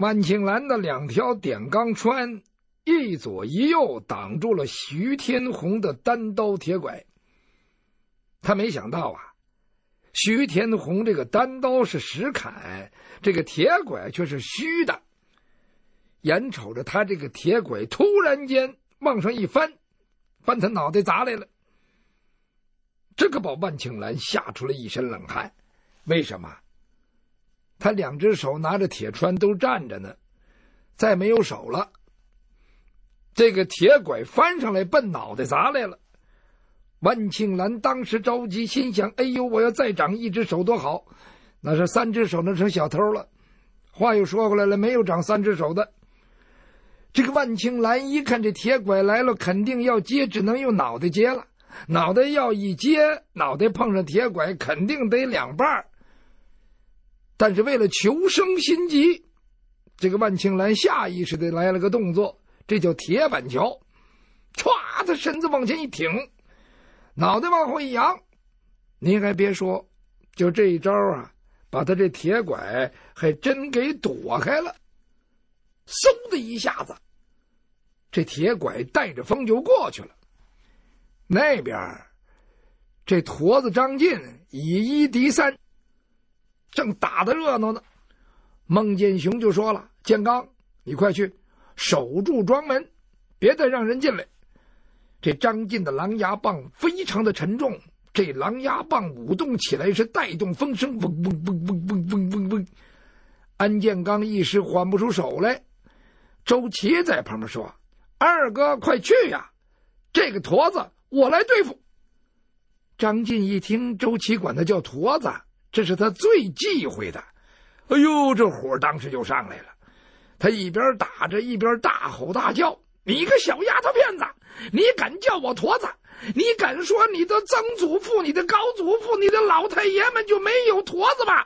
万庆兰的两条点钢穿，一左一右挡住了徐天红的单刀铁拐。他没想到啊，徐天红这个单刀是实砍，这个铁拐却是虚的。眼瞅着他这个铁拐突然间往上一翻，把他脑袋砸来了。这可把万庆兰吓出了一身冷汗。为什么？他两只手拿着铁铲都站着呢，再没有手了。这个铁拐翻上来，奔脑袋砸来了。万庆兰当时着急，心想：“哎呦，我要再长一只手多好，那是三只手，能成小偷了。”话又说回来了，没有长三只手的。这个万庆兰一看这铁拐来了，肯定要接，只能用脑袋接了。脑袋要一接，脑袋碰上铁拐，肯定得两半儿。但是为了求生心急，这个万庆兰下意识的来了个动作，这叫铁板桥，唰，他身子往前一挺，脑袋往后一扬，您还别说，就这一招啊，把他这铁拐还真给躲开了，嗖的一下子，这铁拐带着风就过去了。那边，这驼子张晋以一敌三。正打的热闹呢，孟建雄就说了：“建刚，你快去守住庄门，别再让人进来。”这张晋的狼牙棒非常的沉重，这狼牙棒舞动起来是带动风声，嗡嗡嗡嗡嗡嗡嗡嗡。安建刚一时缓不出手来，周琦在旁边说：“二哥，快去呀，这个驼子我来对付。”张晋一听周琦管他叫驼子。这是他最忌讳的，哎呦，这火当时就上来了。他一边打着，一边大吼大叫：“你个小丫头片子，你敢叫我驼子？你敢说你的曾祖父、你的高祖父、你的老太爷们就没有驼子吗？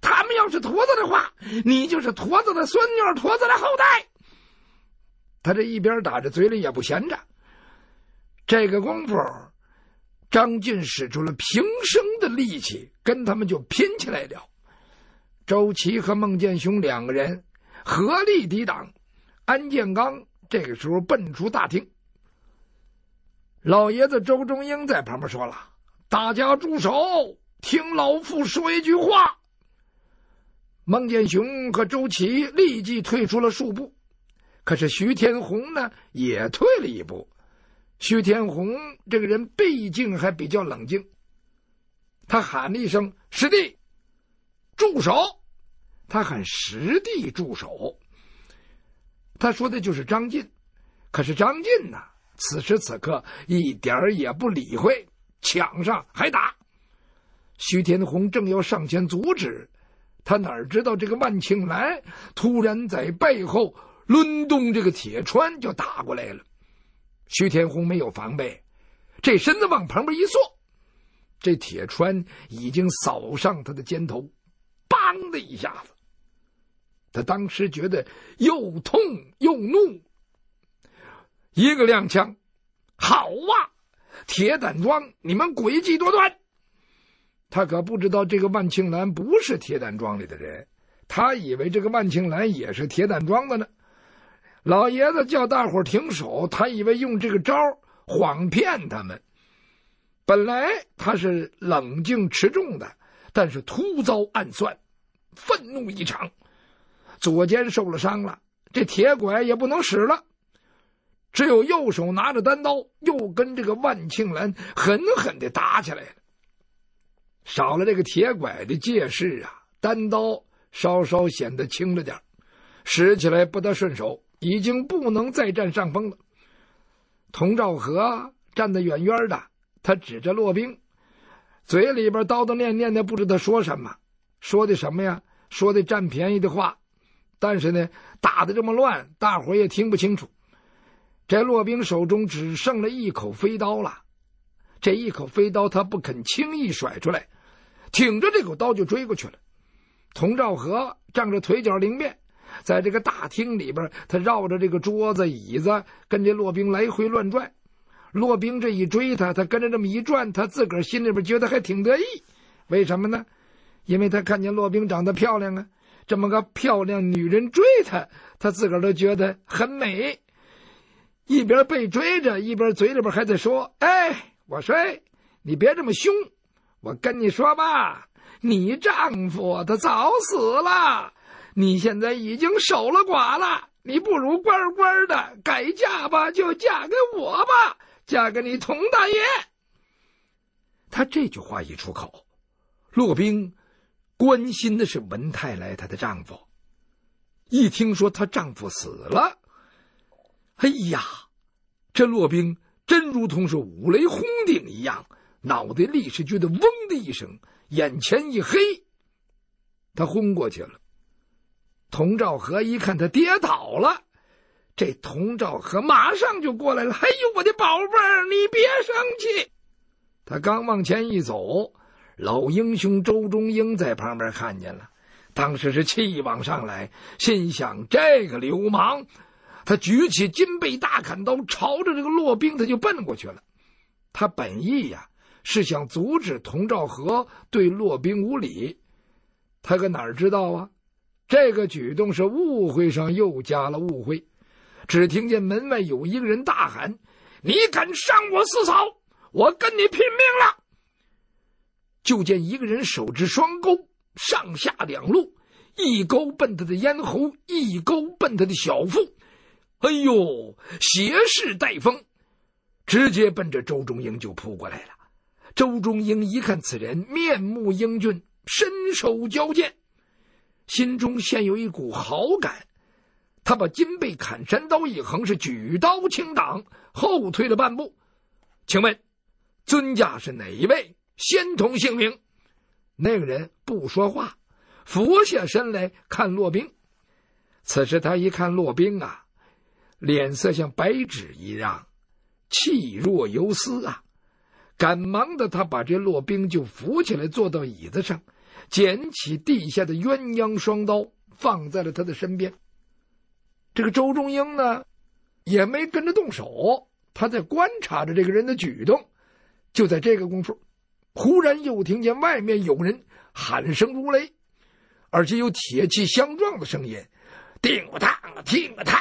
他们要是驼子的话，你就是驼子的孙女，驼子的后代。”他这一边打着，嘴里也不闲着。这个功夫，张进使出了平生。的力气跟他们就拼起来了。周琦和孟建雄两个人合力抵挡，安建刚这个时候奔出大厅。老爷子周中英在旁边说了：“大家住手，听老夫说一句话。”孟建雄和周琦立即退出了数步，可是徐天红呢也退了一步。徐天红这个人毕竟还比较冷静。他喊了一声：“师弟，住手！”他喊“师弟，住手。”他说的就是张晋。可是张晋呢，此时此刻一点儿也不理会，抢上还打。徐天红正要上前阻止，他哪知道这个万庆来突然在背后抡动这个铁川就打过来了。徐天红没有防备，这身子往旁边一缩。这铁川已经扫上他的肩头，梆的一下子，他当时觉得又痛又怒，一个踉跄。好哇，铁胆庄，你们诡计多端。他可不知道这个万庆兰不是铁胆庄里的人，他以为这个万庆兰也是铁胆庄的呢。老爷子叫大伙停手，他以为用这个招儿谎骗他们。本来他是冷静持重的，但是突遭暗算，愤怒异常，左肩受了伤了，这铁拐也不能使了，只有右手拿着单刀，又跟这个万庆兰狠狠的打起来了。少了这个铁拐的借势啊，单刀稍稍显得轻了点使起来不得顺手，已经不能再占上风了。佟兆和站得远远的。他指着骆冰，嘴里边叨叨念念的，不知道说什么，说的什么呀？说的占便宜的话。但是呢，打的这么乱，大伙也听不清楚。这骆冰手中只剩了一口飞刀了，这一口飞刀他不肯轻易甩出来，挺着这口刀就追过去了。佟兆和仗着腿脚灵便，在这个大厅里边，他绕着这个桌子椅子跟这骆冰来回乱转。骆冰这一追他，他跟着这么一转，他自个儿心里边觉得还挺得意。为什么呢？因为他看见骆冰长得漂亮啊，这么个漂亮女人追他，他自个儿都觉得很美。一边被追着，一边嘴里边还在说：“哎，我说，你别这么凶。我跟你说吧，你丈夫他早死了，你现在已经守了寡了，你不如乖乖的改嫁吧，就嫁给我吧。”嫁给你佟大爷。他这句话一出口，骆宾关心的是文太来，她的丈夫。一听说她丈夫死了，哎呀，这骆宾真如同是五雷轰顶一样，脑袋立时觉得嗡的一声，眼前一黑，他昏过去了。佟兆和一看他跌倒了。这佟兆和马上就过来了。哎呦，我的宝贝儿，你别生气！他刚往前一走，老英雄周中英在旁边看见了，当时是气往上来，心想：这个流氓！他举起金背大砍刀，朝着这个骆宾他就奔过去了。他本意呀是想阻止佟兆和对骆宾无礼，他可哪儿知道啊？这个举动是误会上又加了误会。只听见门外有一个人大喊：“你敢伤我四嫂，我跟你拼命了！”就见一个人手执双钩，上下两路，一钩奔他的咽喉，一钩奔他的小腹。哎呦，斜势带风，直接奔着周中英就扑过来了。周中英一看此人面目英俊，身手矫健，心中现有一股好感。他把金背砍山刀一横，是举刀轻挡，后退了半步。请问，尊驾是哪一位？仙童姓名？那个人不说话，俯下身来看骆宾。此时他一看骆宾啊，脸色像白纸一样，气若游丝啊，赶忙的他把这骆宾就扶起来，坐到椅子上，捡起地下的鸳鸯双刀，放在了他的身边。这个周仲英呢，也没跟着动手，他在观察着这个人的举动。就在这个功夫，忽然又听见外面有人喊声如雷，而且有铁器相撞的声音：“叮当，叮当。”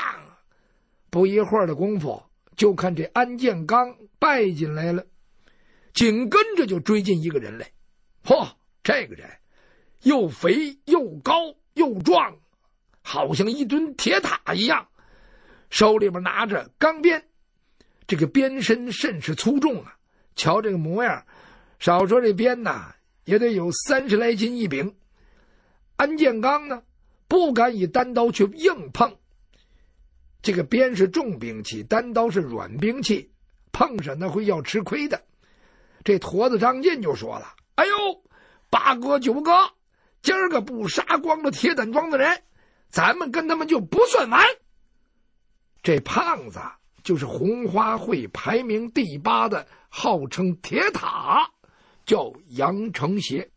不一会儿的功夫，就看这安建刚拜进来了，紧跟着就追进一个人来。嚯，这个人又肥又高又壮。好像一尊铁塔一样，手里边拿着钢鞭，这个鞭身甚是粗重啊！瞧这个模样，少说这鞭呐也得有三十来斤一柄。安建刚呢，不敢以单刀去硬碰。这个鞭是重兵器，单刀是软兵器，碰上那会要吃亏的。这驼子张进就说了：“哎呦，八哥九哥，今儿个不杀光了铁胆庄的人！”咱们跟他们就不算完。这胖子就是红花会排名第八的，号称铁塔，叫杨成协。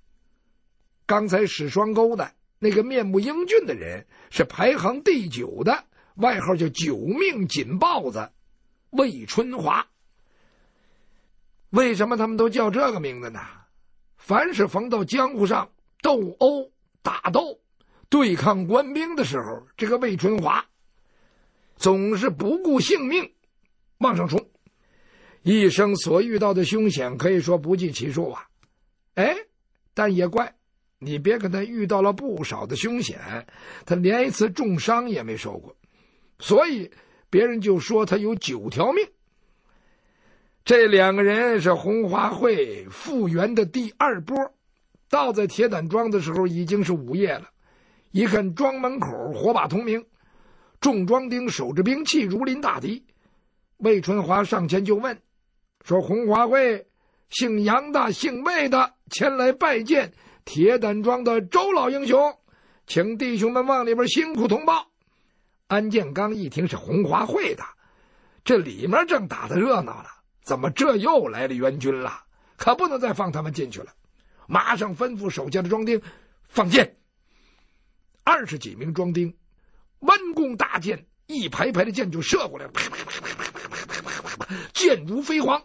刚才使双钩的那个面目英俊的人是排行第九的，外号叫九命锦豹子，魏春华。为什么他们都叫这个名字呢？凡是逢到江湖上斗殴打斗。对抗官兵的时候，这个魏春华总是不顾性命往上冲，一生所遇到的凶险可以说不计其数啊！哎，但也怪，你别看他遇到了不少的凶险，他连一次重伤也没受过，所以别人就说他有九条命。这两个人是红花会复原的第二波，到在铁胆庄的时候已经是午夜了。一看庄门口火把通明，众庄丁手着兵器如临大敌。魏春华上前就问：“说红花会姓杨的、姓魏的前来拜见铁胆庄的周老英雄，请弟兄们往里边辛苦通报。”安建刚一听是红花会的，这里面正打得热闹了，怎么这又来了援军了？可不能再放他们进去了，马上吩咐手下的庄丁放箭。二十几名装丁，弯弓搭箭，一排排的箭就射过来了，啪啪啪啪啪啪啪啪啪箭如飞蝗。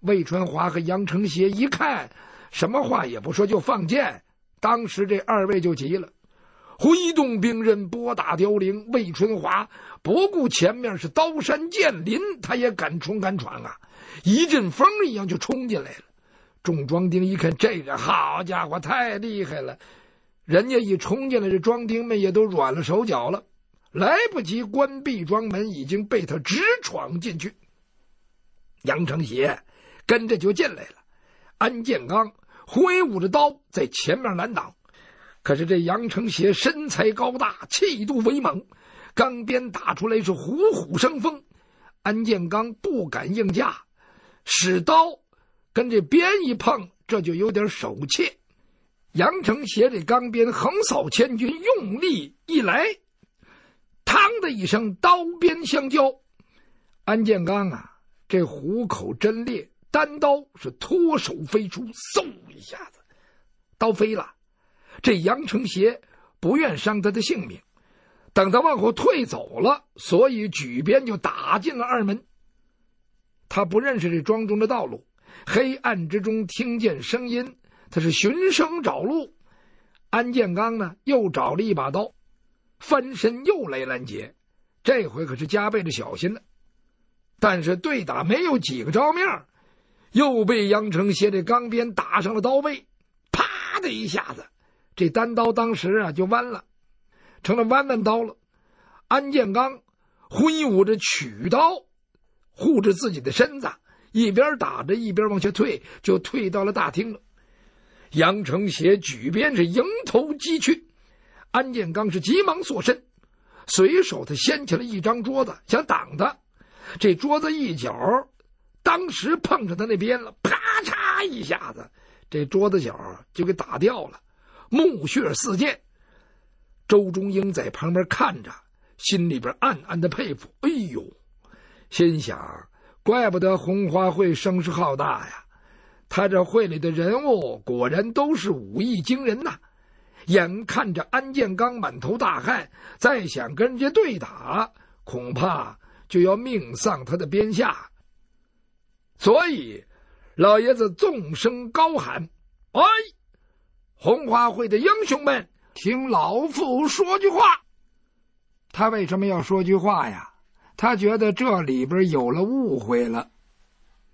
魏春华和杨承协一看，什么话也不说就放箭。当时这二位就急了，挥动兵刃，拨打凋零。魏春华不顾前面是刀山剑林，他也敢冲敢闯啊！一阵风一样就冲进来了。众装丁一看，这个好家伙，太厉害了！人家一冲进来，这庄丁们也都软了手脚了，来不及关闭庄门，已经被他直闯进去。杨成协跟着就进来了，安建刚挥舞着刀在前面拦挡，可是这杨成协身材高大，气度威猛，钢鞭打出来是虎虎生风，安建刚不敢应架，使刀跟这鞭一碰，这就有点手怯。杨成斜着钢鞭横扫千军，用力一来，嘡的一声，刀鞭相交。安建刚啊，这虎口真裂，单刀是脱手飞出，嗖一下子，刀飞了。这杨成协不愿伤他的性命，等他往后退走了，所以举鞭就打进了二门。他不认识这庄中的道路，黑暗之中听见声音。他是寻声找路，安建刚呢又找了一把刀，翻身又来拦截，这回可是加倍的小心了。但是对打没有几个招面又被杨成斜着钢鞭打上了刀背，啪的一下子，这单刀当时啊就弯了，成了弯弯刀了。安建刚挥舞着曲刀护着自己的身子，一边打着一边往下退，就退到了大厅了。杨成协举鞭是迎头击去，安建刚是急忙缩身，随手他掀起了一张桌子想挡他，这桌子一角，当时碰上他那鞭了，啪嚓一下子，这桌子角就给打掉了，木屑四溅。周中英在旁边看着，心里边暗暗的佩服，哎呦，心想，怪不得红花会声势浩大呀。他这会里的人物果然都是武艺惊人呐！眼看着安建刚满头大汗，再想跟人家对打，恐怕就要命丧他的鞭下。所以，老爷子纵声高喊：“哎，红花会的英雄们，听老夫说句话。”他为什么要说句话呀？他觉得这里边有了误会了。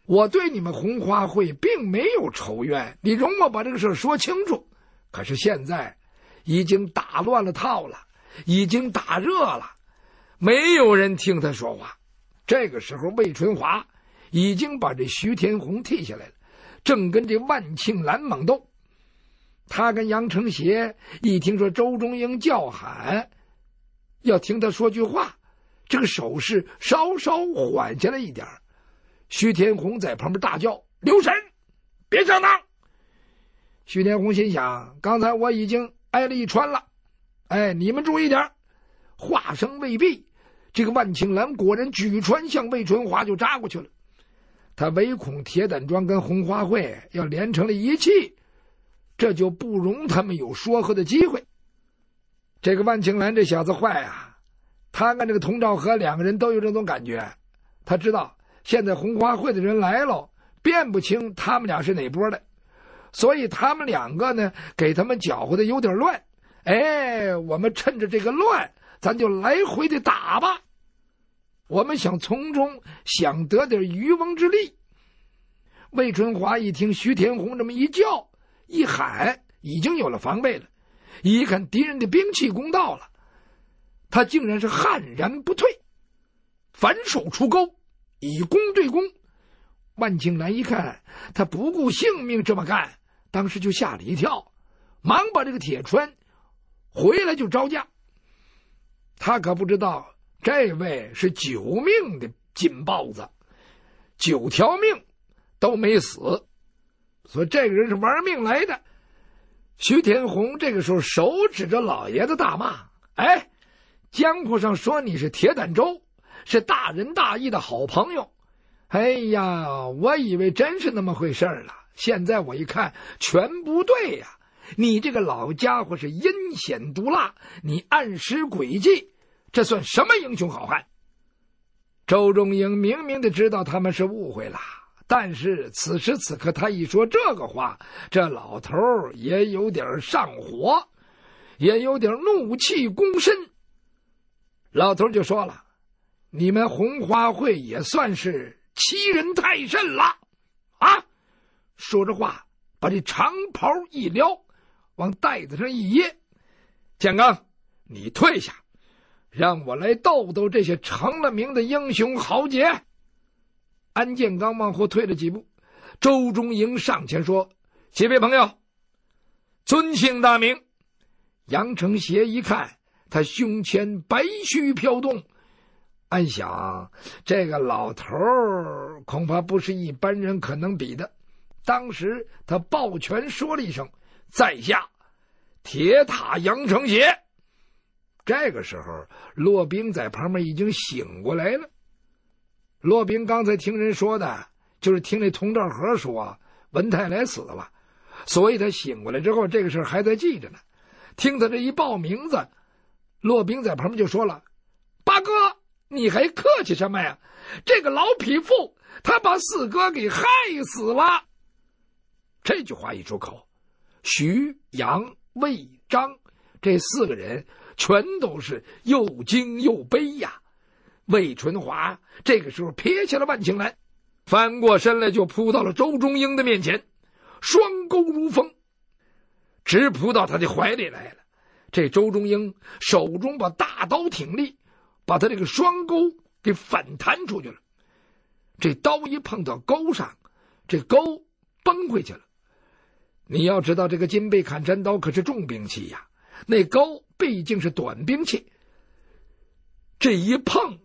我对你们红花会并没有仇怨，你容我把这个事说清楚。可是现在，已经打乱了套了，已经打热了，没有人听他说话。这个时候，魏春华已经把这徐天红替下来了，正跟这万庆兰猛斗。他跟杨成协一听说周中英叫喊，要听他说句话，这个手势稍稍缓下来一点儿。徐天红在旁边大叫：“留神，别上当！”徐天红心想：“刚才我已经挨了一穿了，哎，你们注意点话声未毕，这个万庆兰果然举穿向魏春华就扎过去了。他唯恐铁胆庄跟红花会要连成了一气，这就不容他们有说和的机会。这个万庆兰这小子坏啊！他跟这个佟兆和两个人都有这种感觉，他知道。现在红花会的人来了，辨不清他们俩是哪波的，所以他们两个呢，给他们搅和的有点乱。哎，我们趁着这个乱，咱就来回的打吧。我们想从中想得点渔翁之利。魏春华一听徐天红这么一叫一喊，已经有了防备了，一看敌人的兵器攻到了，他竟然是悍然不退，反手出钩。以攻对攻，万庆来一看他不顾性命这么干，当时就吓了一跳，忙把这个铁川回来就招架。他可不知道这位是九命的金豹子，九条命都没死，所以这个人是玩命来的。徐天红这个时候手指着老爷子大骂：“哎，江湖上说你是铁胆周。”是大仁大义的好朋友，哎呀，我以为真是那么回事儿了。现在我一看，全不对呀！你这个老家伙是阴险毒辣，你暗施诡计，这算什么英雄好汉？周仲英明明的知道他们是误会了，但是此时此刻他一说这个话，这老头也有点上火，也有点怒气攻身。老头就说了。你们红花会也算是欺人太甚了，啊！说着话，把这长袍一撩，往袋子上一掖。建刚，你退下，让我来逗逗这些成了名的英雄豪杰。安建刚往后退了几步，周中营上前说：“几位朋友，尊姓大名？”杨成协一看，他胸前白须飘动。暗想，这个老头儿恐怕不是一般人可能比的。当时他抱拳说了一声：“在下铁塔杨成杰。”这个时候，骆宾在旁边已经醒过来了。骆宾刚才听人说的，就是听那佟兆和说文泰来死了，所以他醒过来之后，这个事还在记着呢。听他这一报名字，骆宾在旁边就说了：“八哥。”你还客气什么呀？这个老匹夫，他把四哥给害死了。这句话一出口，徐杨魏张这四个人全都是又惊又悲呀。魏春华这个时候撇下了万青兰，翻过身来就扑到了周中英的面前，双钩如风，直扑到他的怀里来了。这周中英手中把大刀挺立。把他这个双钩给反弹出去了，这刀一碰到钩上，这钩崩回去了。你要知道，这个金背砍山刀可是重兵器呀，那钩毕竟是短兵器。这一碰，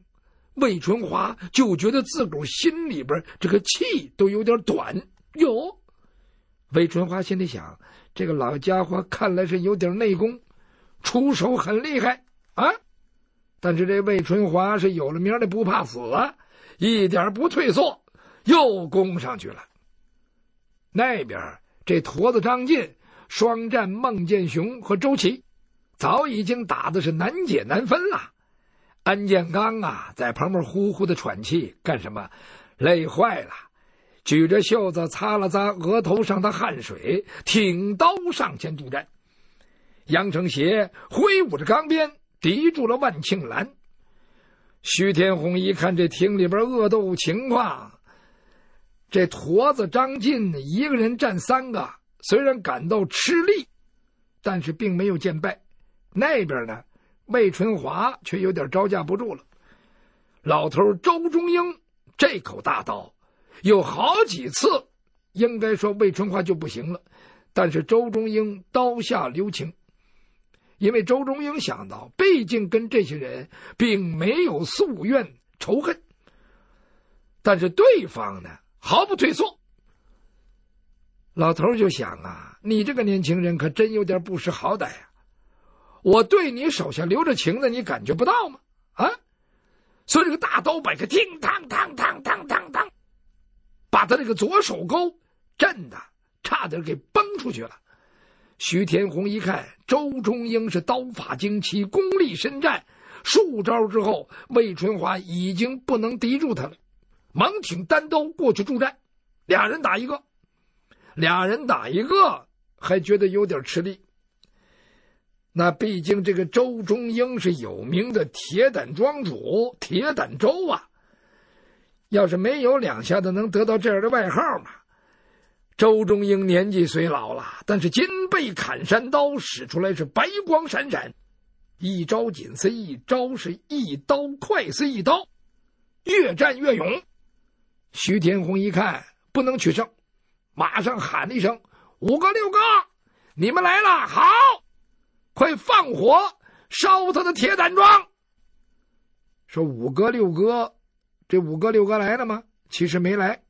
魏春华就觉得自个儿心里边这个气都有点短哟。魏春华心里想：这个老家伙看来是有点内功，出手很厉害啊。但是这魏春华是有了名的不怕死啊，一点不退缩，又攻上去了。那边这驼子张进双战孟建雄和周琦，早已经打的是难解难分了。安建刚啊，在旁边呼呼的喘气，干什么？累坏了，举着袖子擦了擦额头上的汗水，挺刀上前助战。杨成协挥舞着钢鞭。敌住了万庆兰，徐天红一看这厅里边恶斗情况，这驼子张进一个人占三个，虽然感到吃力，但是并没有见败。那边呢，魏春华却有点招架不住了。老头周中英这口大刀，有好几次，应该说魏春华就不行了，但是周中英刀下留情。因为周中英想到，毕竟跟这些人并没有宿怨仇恨，但是对方呢毫不退缩。老头就想啊，你这个年轻人可真有点不识好歹啊！我对你手下留着情呢，你感觉不到吗？啊！所以这个大刀摆开，叮当当当当当当，把他这个左手勾震的差点给崩出去了。徐天红一看，周中英是刀法精奇，功力深湛，数招之后，魏春华已经不能敌住他了，忙挺单刀过去助战，俩人打一个，俩人打一个还觉得有点吃力。那毕竟这个周中英是有名的铁胆庄主，铁胆周啊，要是没有两下子，能得到这样的外号吗？周中英年纪虽老了，但是金背砍山刀使出来是白光闪闪，一招紧似一招，是一刀快似一刀，越战越勇。徐天红一看不能取胜，马上喊了一声：“五哥六哥，你们来了！好，快放火烧他的铁胆庄。”说五哥六哥，这五哥六哥来了吗？其实没来，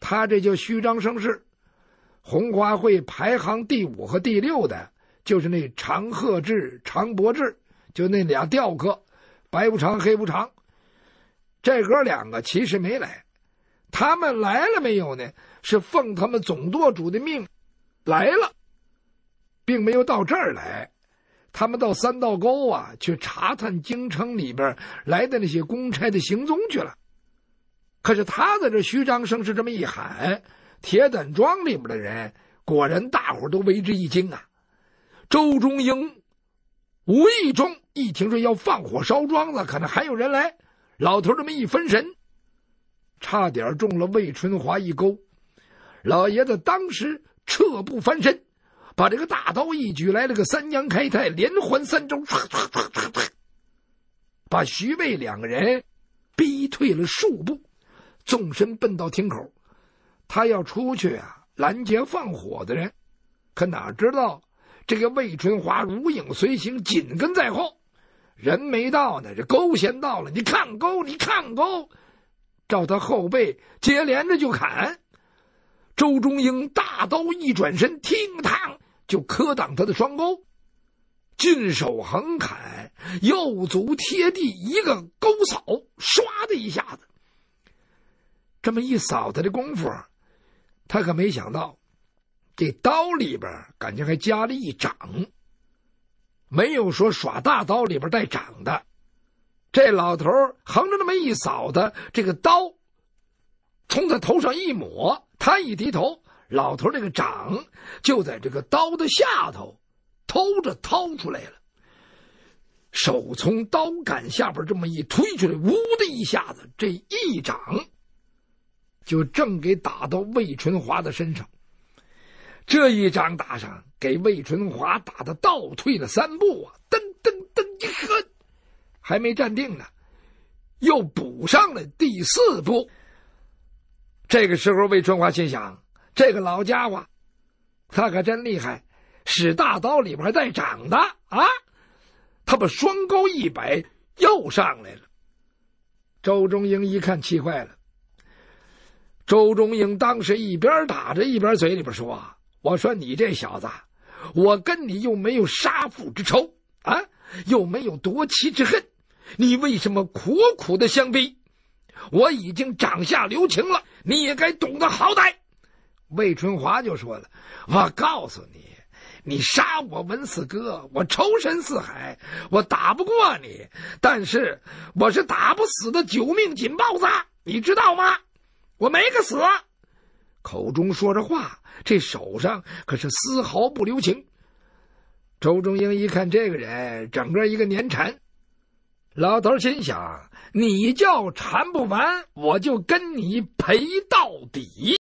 他这叫虚张声势。红花会排行第五和第六的，就是那常鹤志、常伯志，就那俩吊哥，白无常、黑无常。这哥两个其实没来，他们来了没有呢？是奉他们总舵主的命来了，并没有到这儿来。他们到三道沟啊去查探京城里边来的那些公差的行踪去了。可是他在这虚张声势这么一喊。铁胆庄里面的人果然大伙都为之一惊啊！周中英无意中一听说要放火烧庄子，可能还有人来，老头这么一分神，差点中了魏春华一钩。老爷子当时撤步翻身，把这个大刀一举来了个三阳开泰，连环三招，唰唰唰唰唰，把徐魏两个人逼退了数步，纵身奔到亭口。他要出去啊，拦截放火的人，可哪知道，这个魏春华如影随形，紧跟在后。人没到呢，这钩先到了。你看钩，你看钩，照他后背接连着就砍。周中英大刀一转身，听嘡，就磕挡他的双钩。劲手横砍，右足贴地，一个钩扫，唰的一下子。这么一扫，他的功夫。他可没想到，这刀里边感觉还加了一掌。没有说耍大刀里边带掌的。这老头横着那么一扫的，这个刀从他头上一抹，他一低头，老头这个掌就在这个刀的下头偷着掏出来了，手从刀杆下边这么一推出来，呜的一下子，这一掌。就正给打到魏春华的身上，这一掌打上，给魏春华打的倒退了三步啊！噔噔噔，一喝，还没站定呢，又补上了第四步。这个时候，魏春华心想：这个老家伙，他可真厉害，使大刀里边还带掌的啊！他把双钩一摆，又上来了。周中英一看，气坏了。周忠英当时一边打着，一边嘴里边说：“我说你这小子，我跟你又没有杀父之仇啊，又没有夺妻之恨，你为什么苦苦的相逼？我已经掌下留情了，你也该懂得好歹。”魏春华就说了：“我告诉你，你杀我文四哥，我仇深似海，我打不过你，但是我是打不死的九命锦豹子，你知道吗？”我没个死，口中说着话，这手上可是丝毫不留情。周中英一看这个人，整个一个年缠，老头心想：你叫缠不完，我就跟你赔到底。